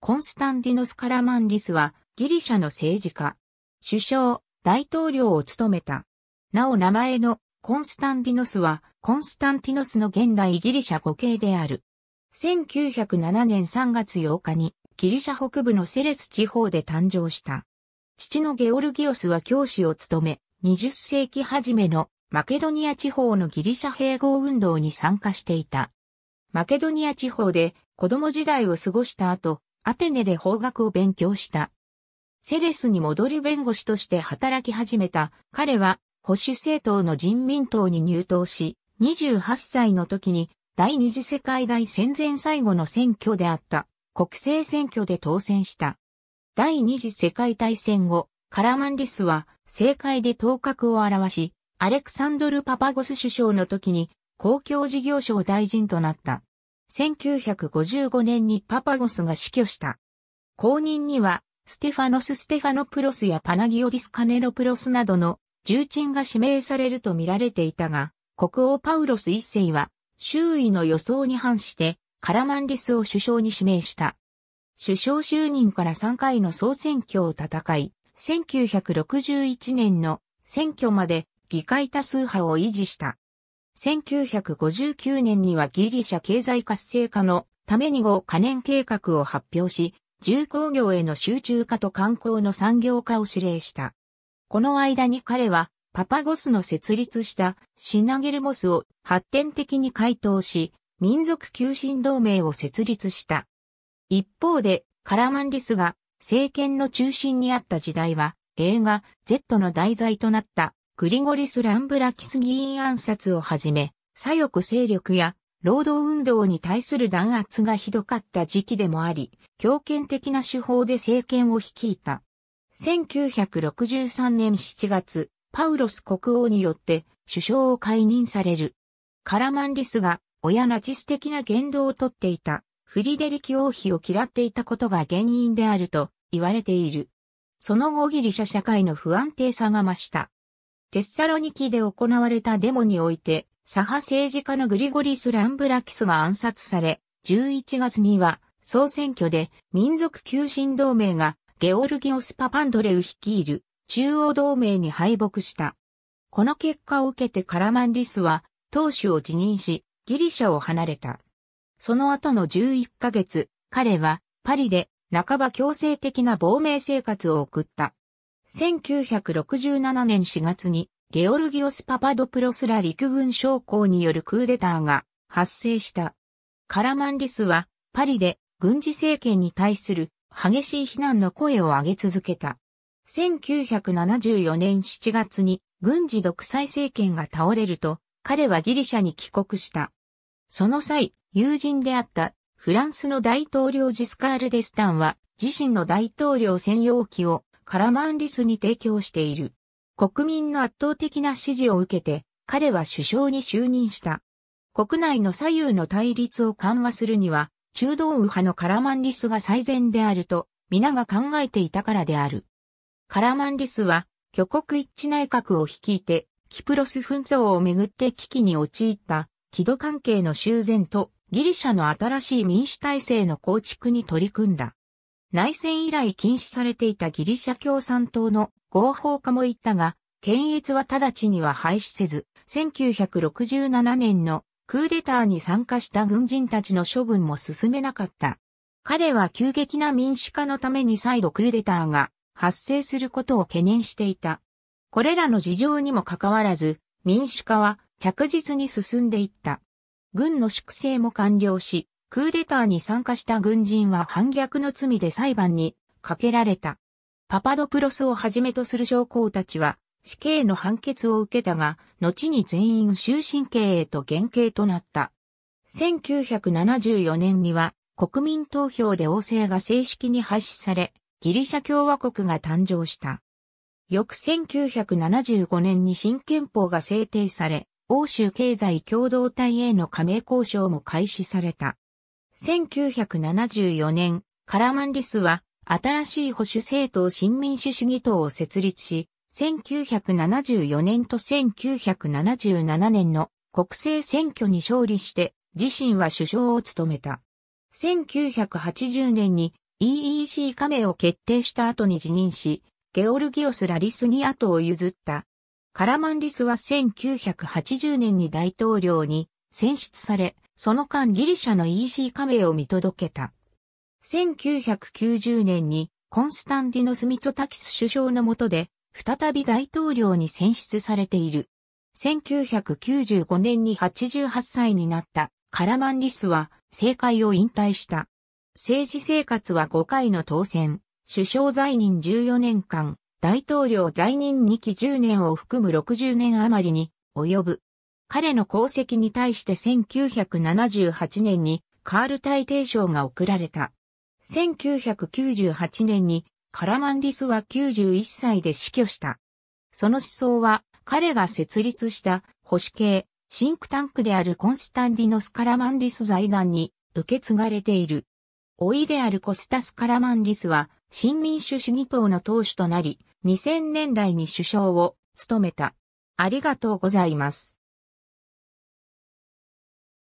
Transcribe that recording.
コンスタンディノス・カラマンリスはギリシャの政治家、首相、大統領を務めた。なお名前のコンスタンディノスはコンスタンティノスの現代ギリシャ語系である。1907年3月8日にギリシャ北部のセレス地方で誕生した。父のゲオルギオスは教師を務め、20世紀初めのマケドニア地方のギリシャ併合運動に参加していた。マケドニア地方で子供時代を過ごした後、アテネで法学を勉強した。セレスに戻り弁護士として働き始めた彼は保守政党の人民党に入党し、28歳の時に第二次世界大戦前最後の選挙であった国政選挙で当選した。第二次世界大戦後、カラマンリスは政界で頭角を現し、アレクサンドル・パパゴス首相の時に公共事業省大臣となった。1955年にパパゴスが死去した。後任には、ステファノス・ステファノプロスやパナギオディス・カネロプロスなどの重鎮が指名されると見られていたが、国王パウロス一世は、周囲の予想に反して、カラマンディスを首相に指名した。首相就任から3回の総選挙を戦い、1961年の選挙まで議会多数派を維持した。1959年にはギリシャ経済活性化のために合可燃計画を発表し、重工業への集中化と観光の産業化を指令した。この間に彼は、パパゴスの設立したシナゲルモスを発展的に回答し、民族求心同盟を設立した。一方で、カラマンリスが政権の中心にあった時代は、映画 Z の題材となったグリゴリス・ランブラキス議員暗殺をはじめ、左翼勢力や労働運動に対する弾圧がひどかった時期でもあり、強権的な手法で政権を率いた。1963年7月、パウロス国王によって首相を解任される。カラマンリスが親ナチス的な言動をとっていたフリデリキ王妃を嫌っていたことが原因であると言われている。その後ギリシャ社会の不安定さが増した。テッサロニキで行われたデモにおいて、左派政治家のグリゴリス・ランブラキスが暗殺され、11月には総選挙で民族急進同盟がゲオルギオス・パパンドレウ率いる中央同盟に敗北した。この結果を受けてカラマンリスは党首を辞任し、ギリシャを離れた。その後の11ヶ月、彼はパリで半ば強制的な亡命生活を送った。1967年4月にゲオルギオス・パパドプロスら陸軍将校によるクーデターが発生した。カラマンリスはパリで軍事政権に対する激しい非難の声を上げ続けた。1974年7月に軍事独裁政権が倒れると彼はギリシャに帰国した。その際、友人であったフランスの大統領ジスカール・デスタンは自身の大統領専用機をカラマンリスに提供している。国民の圧倒的な支持を受けて、彼は首相に就任した。国内の左右の対立を緩和するには、中道右派のカラマンリスが最善であると、皆が考えていたからである。カラマンリスは、挙国一致内閣を率いて、キプロス紛争をめぐって危機に陥った、木戸関係の修繕とギリシャの新しい民主体制の構築に取り組んだ。内戦以来禁止されていたギリシャ共産党の合法化も言ったが、検閲は直ちには廃止せず、1967年のクーデターに参加した軍人たちの処分も進めなかった。彼は急激な民主化のために再度クーデターが発生することを懸念していた。これらの事情にもかかわらず、民主化は着実に進んでいった。軍の粛清も完了し、クーデターに参加した軍人は反逆の罪で裁判にかけられた。パパドプロスをはじめとする将校たちは死刑の判決を受けたが、後に全員終身刑へと減刑となった。1974年には国民投票で王政が正式に廃止され、ギリシャ共和国が誕生した。翌1975年に新憲法が制定され、欧州経済共同体への加盟交渉も開始された。1974年、カラマンリスは新しい保守政党新民主主義党を設立し、1974年と1977年の国政選挙に勝利して自身は首相を務めた。1980年に EEC 加盟を決定した後に辞任し、ゲオルギオス・ラリスに後を譲った。カラマンリスは1980年に大統領に選出され、その間ギリシャの EC 加盟を見届けた。1990年にコンスタンディノス・ミツォタキス首相の下で、再び大統領に選出されている。1995年に88歳になったカラマンリスは政界を引退した。政治生活は5回の当選、首相在任14年間、大統領在任2期10年を含む60年余りに及ぶ。彼の功績に対して1978年にカール大帝賞が贈られた。1998年にカラマンディスは91歳で死去した。その思想は彼が設立した保守系シンクタンクであるコンスタンディノス・カラマンディス財団に受け継がれている。老いであるコスタス・カラマンディスは新民主主義党の党首となり2000年代に首相を務めた。ありがとうございます。